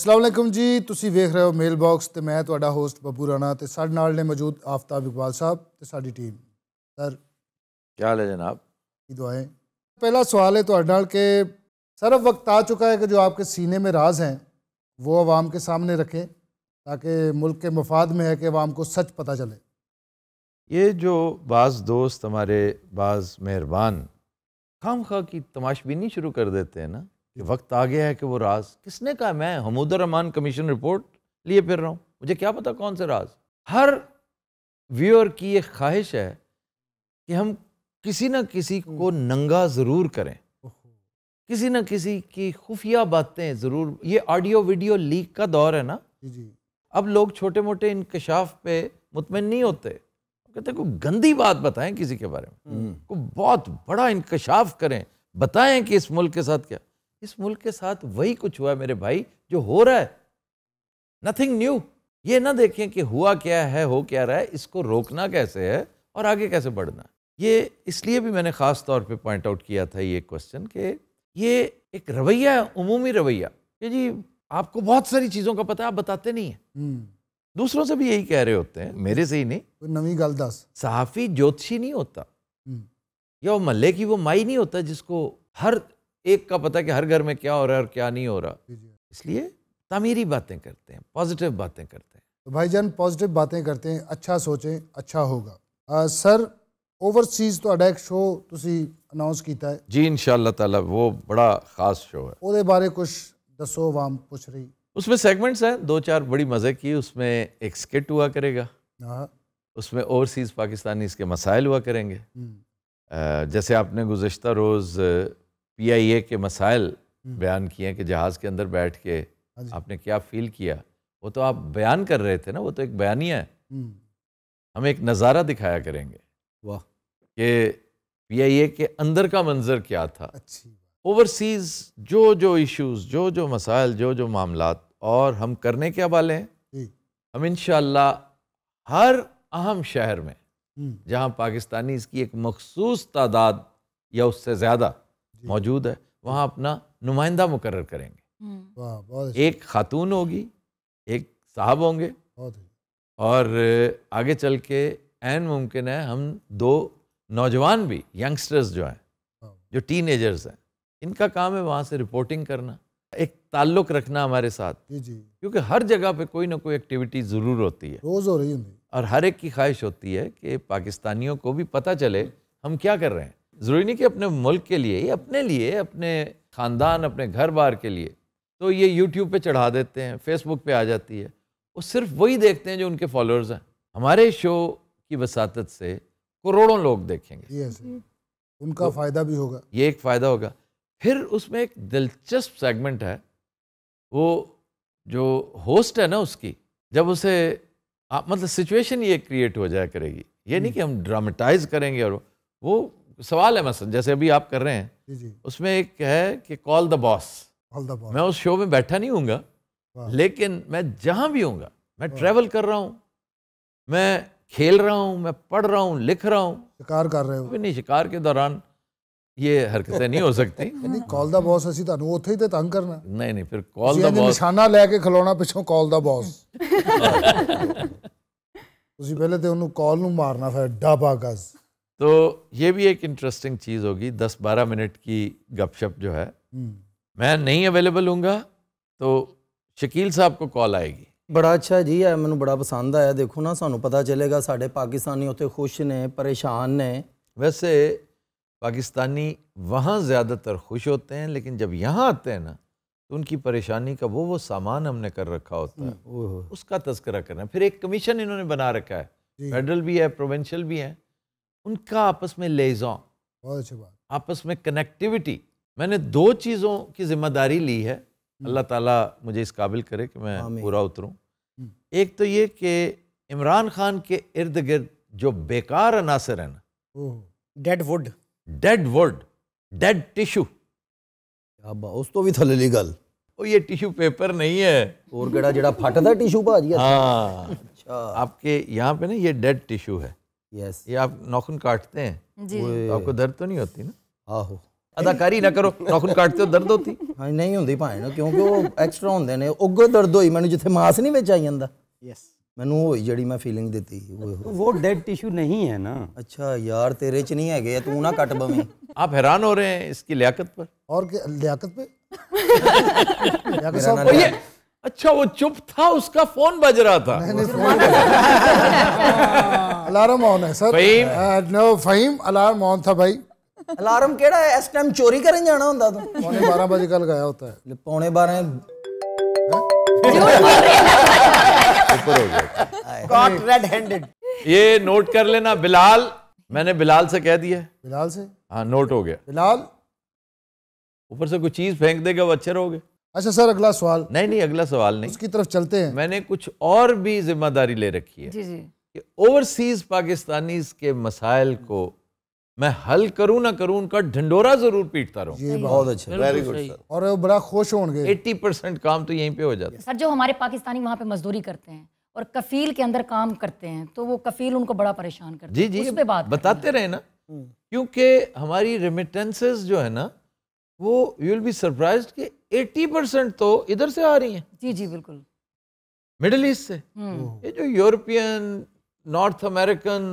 असलम जी तुम वेख रहे हो मेलबॉक्स तो मैं ਮੈਂ ਤੁਹਾਡਾ ਹੋਸਟ ਬੱਬੂ ਰਾਣਾ ਤੇ मौजूद आफ्ताब इकबाल साहब ਆਫਤਾਬ साम ਸਾਹਿਬ ਤੇ ਸਾਡੀ ਟੀਮ ਸਰ ਕੀ ਹਾਲ पहला सवाल है तो डाल के सर अब वक्त आ चुका है कि जो आपके सीने में राज हैं वो आवाम के सामने रखें ताकि मुल्क के मफाद में है कि आवाम को सच पता चले ये जो बाज़ दोस्त हमारे बाज़ मेहरबान खाम खा की तमाशबीनी शुरू कर देते हैं ना कि वक्त आ गया है कि वो राज किसने कहा मैं रहमान कमीशन रिपोर्ट लिए फिर रहा हूँ मुझे क्या पता कौन से राज हर व्यूअर की ये ख्वाहिश है कि हम किसी न किसी को हम्म। नंगा ज़रूर करें किसी न किसी की खुफिया बातें ज़रूर ये ऑडियो वीडियो लीक का दौर है ना जी अब लोग छोटे मोटे इंकशाफ पे मुतमिन नहीं होते कहते कोई गंदी बात बताएं किसी के बारे में हम्म। कोई बहुत बड़ा इंकशाफ करें बताएं कि इस मुल्क के साथ क्या इस मुल्क के साथ वही कुछ हुआ मेरे भाई जो हो रहा है नथिंग न्यू ये ना देखें कि हुआ क्या है हो क्या रहा है इसको रोकना कैसे है और आगे कैसे बढ़ना ये इसलिए भी मैंने ख़ास तौर पे पॉइंट आउट किया था ये क्वेश्चन कि ये एक रवैया है अमूमी रवैया कि जी आपको बहुत सारी चीज़ों का पता आप बताते नहीं हैं हम्म। दूसरों से भी यही कह रहे होते हैं मेरे से ही नहीं नवी गल दस सहाफ़ी ज्योतिषी नहीं होता हम्म। या वो मल्ले की वो माई नहीं होता जिसको हर एक का पता कि हर घर में क्या हो रहा है और क्या नहीं हो रहा इसलिए तमीरी बातें करते हैं पॉजिटिव बातें करते हैं तो भाईजान पॉजिटिव बातें करते हैं अच्छा सोचें अच्छा होगा आ, सर ओवरसीज ਤੁਹਾਡਾ ਇੱਕ ਸ਼ੋ ਤੁਸੀਂ ਅਨਾਉਂਸ ਕੀਤਾ ਹੈ ਜੀ ਇਨਸ਼ਾਅੱਲਾ तला वो बड़ा खास शो है वो बारे कुछ दसो वाम पूछ रही उसमें सेगमेंट्स हैं दो चार बड़ी मज़े की उसमें एक स्किट हुआ करेगा हाँ। उसमें ओवरसीज़ पाकिस्तानी इसके मसाइल हुआ करेंगे हम्म। जैसे आपने गुजशत रोज़ पी आई ए के मसाइल हम्म। बयान किए कि जहाज़ के अंदर बैठ के हाँ आपने क्या फील किया वो तो आप बयान कर रहे थे ना वो तो एक ही है हम्म। हम एक नज़ारा दिखाया करेंगे वाह कि पी आई ए के अंदर का मंजर क्या था ओवरसीज़ जो जो इश्यूज जो जो मसाइल जो जो मामला और हम करने के हवाले हैं हम इन हर अहम शहर में हम्म। जहाँ पाकिस्तानी इसकी एक मखसूस तादाद या उससे ज़्यादा मौजूद है वहाँ अपना नुमाइंदा मुकर करेंगे हम्म। एक खातून होगी एक साहब होंगे और आगे चल के एन मुमकिन है हम दो नौजवान भी यंगस्टर्स जो हैं हाँ। जो टीन हैं इनका काम है वहाँ से रिपोर्टिंग करना एक ताल्लुक रखना हमारे साथ क्योंकि हर जगह पे कोई ना कोई एक्टिविटी ज़रूर होती है रोज़ हो रही है और हर एक की ख्वाहिश होती है कि पाकिस्तानियों को भी पता चले हम क्या कर रहे हैं ज़रूरी नहीं कि अपने मुल्क के लिए ही अपने लिए अपने ख़ानदान अपने घर बार के लिए तो ये यूट्यूब पे चढ़ा देते हैं फेसबुक पे आ जाती है वो सिर्फ वही देखते हैं जो उनके फॉलोअर्स हैं हमारे शो की वसात से करोड़ों लोग देखेंगे हम्म। उनका तो फ़ायदा भी होगा ये एक फ़ायदा होगा फिर उसमें एक दिलचस्प सेगमेंट है वो जो होस्ट है ना उसकी जब उसे आप मतलब सिचुएशन ये क्रिएट हो जाया करेगी ये नहीं हम्म। कि हम ड्रामेटाइज करेंगे और वो तो सवाल है मसल जैसे अभी आप कर रहे हैं जी जी। उसमें एक है कि call the boss call the boss मैं उस शो में बैठा नहीं हूँगा लेकिन मैं जहाँ भी हूँगा मैं ट्रेवल कर रहा हूँ मैं खेल रहा हूँ मैं पढ़ रहा हूँ लिख रहा हूँ शिकार कर रहे हो नहीं शिकार के दौरान ये हरकतें नहीं हो सकती ਨਹੀਂ ਕਾਲ ਦਾ ਬੌਸ ਅਸੀਂ ਤੁਹਾਨੂੰ ਉੱਥੇ ਹੀ तंग करना नहीं नहीं फिर कॉल द बॉस निशाना लेके खिलौना पिछो कॉल द बॉस ਦਾ ਬੌਸ ਤੁਸੀਂ ਪਹਿਲੇ ਤੇ ਉਹਨੂੰ ਕਾਲ ਨੂੰ ਮਾਰਨਾ ਫਿਰ तो ये भी एक इंटरेस्टिंग चीज़ होगी दस बारह मिनट की गपशप जो है हम्म। मैं नहीं अवेलेबल हूँगा तो शकील साहब को कॉल आएगी बड़ा अच्छा जी है मैं बड़ा पसंद आया देखो ना सू पता चलेगा साढ़े पाकिस्तानी ਉੱਥੇ खुश ने परेशान ने वैसे पाकिस्तानी वहाँ ज़्यादातर खुश होते हैं लेकिन जब यहाँ आते हैं ना तो उनकी परेशानी का वो वो सामान हमने कर रखा होता है हम्म, उसका तस्करा करना फिर एक कमीशन इन्होंने बना रखा है फेडरल भी है प्रोविंशियल भी है उनका आपस में लेजा बहुत अच्छी बात आपस में कनेक्टिविटी मैंने दो चीज़ों की जिम्मेदारी ली है हम्म। अल्लाह ताला मुझे इस काबिल करे कि मैं पूरा उतरूं हम्म। एक तो ये कि इमरान खान के इर्द गिर्द जो बेकार अनासर है ना dead wood dead wood dead tissue उस तो भी ਥੱਲੇ गल ओ ये टिश्यू पेपर नहीं है और ਹੋਰ ਕਿਹੜਾ ਜਿਹੜਾ ਫਟਦਾ ਟਿਸ਼ੂ ਭਾਜੀ आपके यहाँ पे ना ये डेड टिश्यू है yes. ये आप नौखन काटते हैं जी। तो आपको दर्द तो नहीं होती ना आहो ਅਦਾਕਾਰੀ ਨਾ ਕਰੋ ਨੌਖਨ ਕੱਟਦੇ ਹੋ ਦਰਦ ਹੁੰਦੀ ਹਾਂ ਨਹੀਂ ਹੁੰਦੀ ਭਾਵੇਂ ਨਾ ਕਿਉਂਕਿ ਉਹ ਐਕਸਟਰਾ ਹੁੰਦੇ ਨੇ ਉਗੋ ਦਰਦ ਹੋਈ ਮੈਨੂੰ ਜਿੱਥੇ ਮਾਸ ਨਹੀਂ ਵਿੱਚ ਆਈ ਜਾਂਦਾ ਯੈਸ ਮੈਨੂੰ ਹੋਈ ਜਿਹੜੀ ਮੈਂ ਫੀਲਿੰਗ ਦਿੱਤੀ ਉਹ ਡੈਡ ਟਿਸ਼ੂ ਨਹੀਂ ਹੈ ਨਾ अच्छा यार तेरे च नहीं हैगे तू ना कट बवे आप हैरान हो रहे हैं इसकी लियाकत पर और क्या- लियाकत पे लियाकत साहब- ये अच्छा वो चुप था उसका फोन बज रहा था अलार्म ऑन है sir Faheem no uh, Faheem alarm on था भाई अलार्म केड़ा है इस टाइम चोरी करने जाना होता तो पौने बारह बजे कल गया होता है पौने बारह ये नोट कर लेना बिलाल मैंने बिलाल से कह दिया बिलाल से हाँ नोट हो गया बिलाल ऊपर से कुछ चीज फेंक देगा वो अच्छे रहोगे अच्छा सर अगला सवाल नहीं नहीं अगला सवाल नहीं उसकी तरफ चलते हैं मैंने कुछ और भी जिम्मेदारी ले रखी है जी जी कि ओवरसीज पाकिस्तानी के मसाइल को मैं हल करूं ना करूं उनका ढंडोरा जरूर पीटता रहूं ये बहुत अच्छा वेरी गुड सर और वो बड़ा खुश होंगे 80 परसेंट काम तो यहीं पे हो जाता है सर जो हमारे पाकिस्तानी वहां पे मजदूरी करते हैं और कफील के अंदर काम करते हैं तो वो कफील उनको बड़ा परेशान करते हैं जी जी उस पे बात बताते रहे ना हम्म। क्योंकि हमारी रेमिटेंसेस जो है ना वो यू विल बी सरप्राइज कि 80 परसेंट तो इधर से आ रही हैं जी जी बिल्कुल मिडल ईस्ट से हम्म। ये जो यूरोपियन नॉर्थ अमेरिकन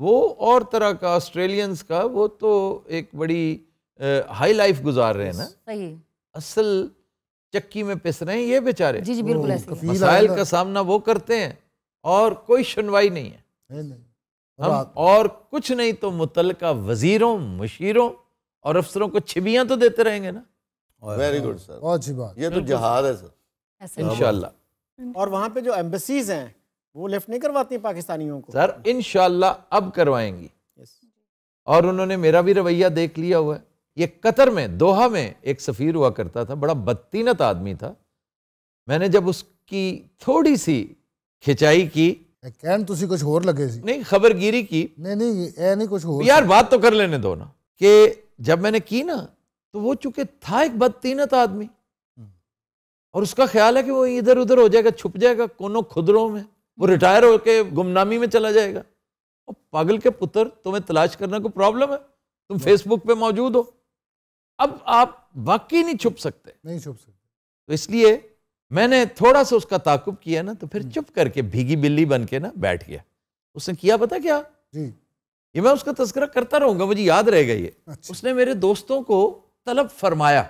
वो और तरह का ऑस्ट्रेलियंस का वो तो एक बड़ी आ, हाई लाइफ गुजार रहे हैं ना सही असल चक्की में पिस रहे हैं ये बेचारे जी जी बिल्कुल मसाइल का सामना वो करते हैं और कोई सुनवाई नहीं है हम और कुछ नहीं तो मुतलका वजीरों मुशीरों और अफसरों को छिबियां तो देते रहेंगे ना वेरी गुड सर बहुत अच्छी बात ये तो जहाज है सर इनशाला और वहाँ पे जो एम्बेसीज हैं वो लिफ्ट नहीं करवाती पाकिस्तानियों को सर इनशाला अब करवाएंगी और उन्होंने मेरा भी रवैया देख लिया हुआ है ये कतर में दोहा में एक सफ़ीर हुआ करता था बड़ा बदतीनत आदमी था मैंने जब उसकी थोड़ी सी खिंचाई की ਕਹਿਣ ਤੁਸੀਂ ਕੁਝ ਹੋਰ ਲੱਗੇ ਸੀ ਨਹੀਂ ਖਬਰਗੀਰੀ ਕੀ ਨਹੀਂ नहीं ਇਹ ਨਹੀਂ ਕੁਝ ਹੋਰ ਯਾਰ ਬਾਤ ਤਾਂ ਕਰ ਲੈਣੇ ਦੋ ਨਾ ਕਿ जब मैंने की ना तो वो चूंकि था एक बदतीनत आदमी हम्म। और उसका ख्याल है कि वो इधर उधर हो जाएगा छुप जाएगा कोनों खुदरों में वो रिटायर होके गुमनामी में चला जाएगा और पागल के पुत्र तुम्हें तलाश करना कोई प्रॉब्लम है तुम फेसबुक हाँ। पे मौजूद हो अब आप वाकई नहीं छुप सकते नहीं छुप सकते तो इसलिए मैंने थोड़ा सा उसका ताकुब किया ना तो फिर हम्म। चुप करके भीगी बिल्ली बन के ना बैठ गया उसने किया पता क्या जी ये मैं उसका तस्करा करता रहूँगा मुझे याद रहेगा ये अच्छा। उसने मेरे दोस्तों को तलब फरमाया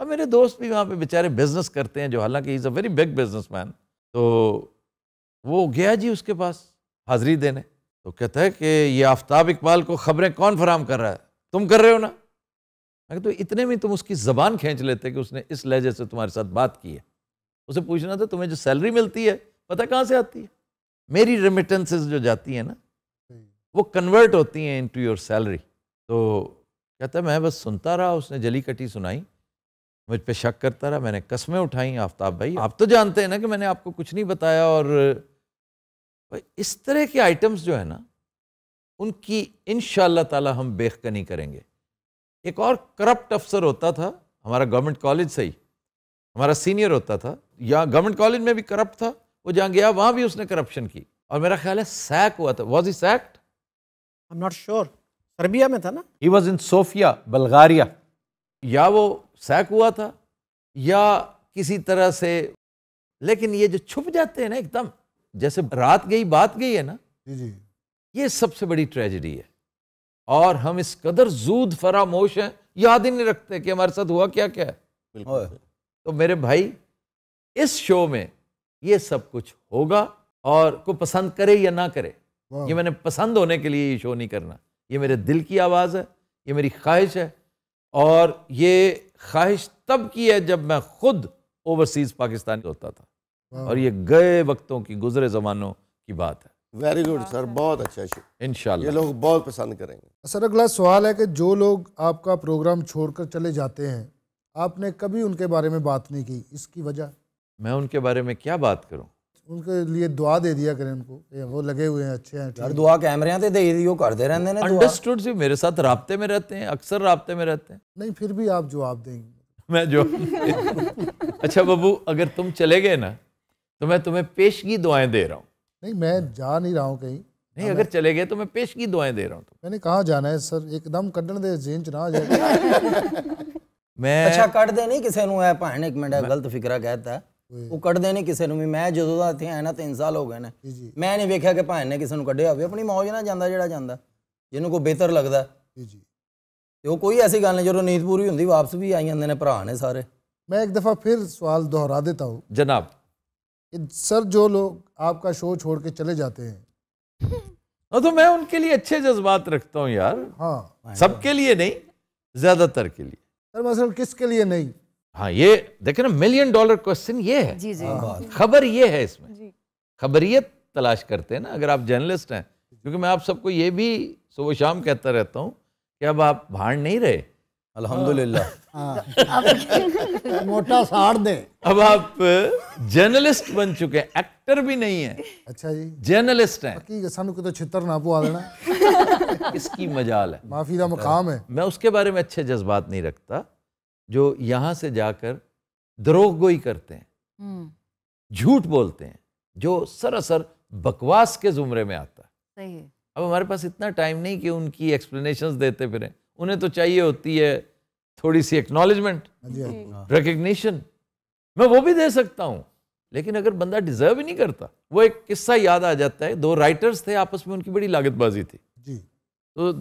अब मेरे दोस्त भी वहाँ पे बेचारे बिजनेस करते हैं जो हालांकि is a very big businessman तो वो गया जी उसके पास हाजिरी देने तो कहता है कि ये आफ्ताब इकबाल को खबरें कौन फराम कर रहा है तुम कर रहे हो ना मैं तो इतने में तुम उसकी ज़बान खींच लेते कि उसने इस लहजे से तुम्हारे साथ बात की है उसे पूछना था तुम्हें जो सैलरी मिलती है पता कहाँ से आती है मेरी रेमिटेंसेज जो जाती है ना वो कन्वर्ट होती हैं इनटू योर सैलरी तो कहता मैं बस सुनता रहा उसने जली कटी सुनाई मुझ पर शक करता रहा मैंने कस्में उठाई आफ्ताब भाई आप तो जानते हैं ना कि मैंने आपको कुछ नहीं बताया और इस तरह के आइटम्स जो है ना उनकी इन ताला हम बेखकनी करेंगे एक और करप्ट अफसर होता था हमारा गवर्नमेंट कॉलेज से ही हमारा सीनियर होता था या गवर्नमेंट कॉलेज में भी करप्ट था वो जहाँ गया वहाँ भी उसने करप्शन की और मेरा ख्याल है सैक हुआ था was he sacked I am not sure Serbia में था ना he was in Sofia Bulgaria या वो सैक हुआ था या किसी तरह से लेकिन ये जो छुप जाते हैं ना एकदम जैसे रात गई बात गई है ना जी जी ये सबसे बड़ी ट्रेजिडी है और हम इस कदर जूद फरामोश हैं याद ही नहीं रखते कि हमारे साथ हुआ क्या क्या है तो मेरे भाई इस शो में ये सब कुछ होगा और को पसंद करे या ना करे ये मैंने पसंद होने के लिए ये शो नहीं करना ये मेरे दिल की आवाज़ है ये मेरी ख्वाहिश है और ये ख्वाहिश तब की है जब मैं खुद ओवरसीज़ पाकिस्तान होता था और ये गए वक्तों की गुजरे ज़मानों की बात है वेरी गुड सर बहुत अच्छा शो इन ये लोग बहुत पसंद करेंगे सर अगला सवाल है कि जो लोग आपका प्रोग्राम छोड़कर चले जाते हैं आपने कभी उनके बारे में बात नहीं की इसकी वजह मैं उनके बारे में क्या बात करूं उनके लिए दुआ दे दिया करें उनको वो लगे हुए हैं अच्छे हैं यार दुआ कैमरे दे दियो यो करते रहते हैं अंडरस्टूड से मेरे साथ रबते में रहते हैं अक्सर रबते में रहते हैं नहीं फिर भी आप जवाब देंगे मैं जो अच्छा बबू अगर तुम चले गए ना तो मैं तुम्हें पेशगी दुआएं दे रहा हूँ नहीं मैं जा नहीं रहा हूँ कहीं नहीं अगर चले गए तो मैं पेशगी दुआएं दे रहा हूँ मैंने कहा जाना है सर एकदम कटन दे जेन च ना जाए मैं अच्छा कट दे नहीं किसी ਨੂੰ ਐ ਭਾਣ ਇੱਕ ਮਿੰਟ ਗਲਤ ਉਹ ਕੱਢਦੇ ਨੇ ਕਿਸੇ ਨੂੰ ਵੀ ਮੈਂ ਜਦੋਂ ਦਾ ਇੱਥੇ ਆਇਆ ਨਾ 3 ਸਾਲ ਹੋ ਗਏ ਨੇ ਮੈਂ ਨਹੀਂ ਵੇਖਿਆ ਕਿ ਭਾਣ ਨੇ ਕਿਸੇ ਨੂੰ ਕੱਢਿਆ ਹੋਵੇ ਆਪਣੀ ਮੌਜ ਨਾਲ ਜਾਂਦਾ ਜਿਹੜਾ ਜਾਂਦਾ ਜਿਹਨੂੰ ਕੋ ਬਿਹਤਰ ਲੱਗਦਾ ਜੀ ਜੀ ਤੇ ਉਹ ਕੋਈ ਐਸੀ ਗੱਲ ਨਹੀਂ ਜਦੋਂ ਨੀਂਦ ਪੂਰੀ ਹੁੰਦੀ ਵਾਪਸ ਵੀ ਆਈ ਜਾਂਦੇ ਨੇ ਭਰਾ ਨੇ ਸਾਰੇ मैं एक दफ़ा फिर सवाल दोहरा देता हूँ जनाब सर जो लोग आपका शो छोड़ के चले जाते हैं हाँ तो मैं उनके लिए अच्छे जज्बात रखता हूँ यार हाँ सबके लिए नहीं ज़्यादातर के लिए सर मसल किसके लिए नहीं हाँ ये देखे ना मिलियन डॉलर क्वेश्चन ये है हाँ, हाँ। खबर ये है इसमें खबरियत तलाश करते हैं ना अगर आप जर्नलिस्ट हैं क्योंकि मैं आप सबको ये भी सुबह शाम कहता रहता हूँ कि अब आप भाड़ नहीं रहे अल्हम्दुलिल्लाह हाँ। मोटा साड़ दे अब आप जर्नलिस्ट बन चुके हैं एक्टर भी नहीं है अच्छा जी जर्नलिस्ट हैं सानू तो छितर ना पुआ देना इसकी मजाल है माफी का मुकाम है मैं उसके बारे में अच्छे जज्बात नहीं रखता जो यहाँ से जाकर दरोह गोई करते हैं हम्म। झूठ बोलते हैं जो सरासर बकवास के जुमरे में आता सही अब हमारे पास इतना टाइम नहीं कि उनकी एक्सप्लेनेशन देते फिरें उन्हें तो चाहिए होती है थोड़ी सी एक्नॉलेजमेंट रिकग्निशन मैं वो भी दे सकता हूँ लेकिन अगर बंदा डिजर्व ही नहीं करता वो एक किस्सा याद आ जाता है दो राइटर्स थे आपस में उनकी बड़ी लागतबाजी थी जी। तो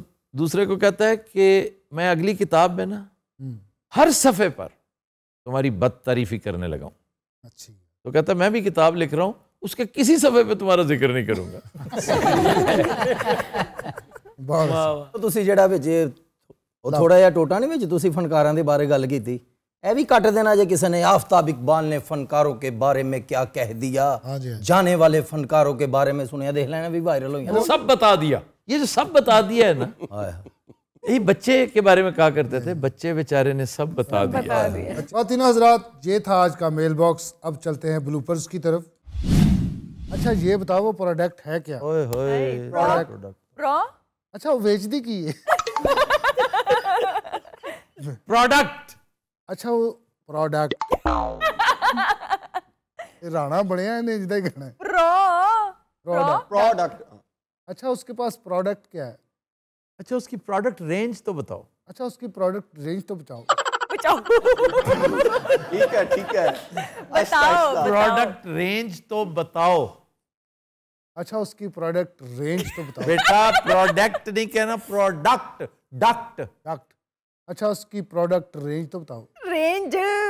दूसरे को कहता है कि मैं अगली किताब में ना हम्म। हर सफ़े पर तुम्हारी बदतरीफी करने लगा हूँ अच्छी तो कहता मैं भी किताब लिख रहा हूँ उसके किसी सफ़े पे तुम्हारा जिक्र नहीं करूँगा जरा बेचे थोड़ा जहा टोटा नहीं बेचे फनकारा के बारे गल की थी। भी कट देना जे किसी ने आफ्ताब इकबाल ने फनकारों के बारे में क्या कह दिया हाँ हाँ जाने वाले फनकारों के बारे में सुनिया देख लेना भी वायरल हो सब बता दिया ये जो सब बता दिया है ना यही बच्चे के बारे में कहा करते थे बच्चे बेचारे ने सब बता सब दिया खातिन हजरात ये था आज का मेल बॉक्स अब चलते हैं ब्लूपर्स की तरफ अच्छा ये बताओ वो प्रोडक्ट है क्या ओए होए प्रोडक्ट प्रो अच्छा वो बेच दी की प्रोडक्ट अच्छा वो प्रोडक्ट राणा ਬਣਿਆ ਇਹਨੇ जिदा ही कहना है प्रोडक्ट ਪ੍ਰੋਡਕਟ ਅੱਛਾ ਉਸਕੇ ਪਾਸ ਪ੍ਰੋਡਕਟ ਕੀ अच्छा उसकी प्रोडक्ट रेंज तो बताओ अच्छा उसकी प्रोडक्ट रेंज तो बताओ ठीक है ठीक है बताओ प्रोडक्ट रेंज तो बताओ अच्छा उसकी प्रोडक्ट रेंज तो बताओ बेटा प्रोडक्ट नहीं कहना प्रोडक्ट डक्ट डक्ट अच्छा उसकी प्रोडक्ट रेंज तो बताओ रेंज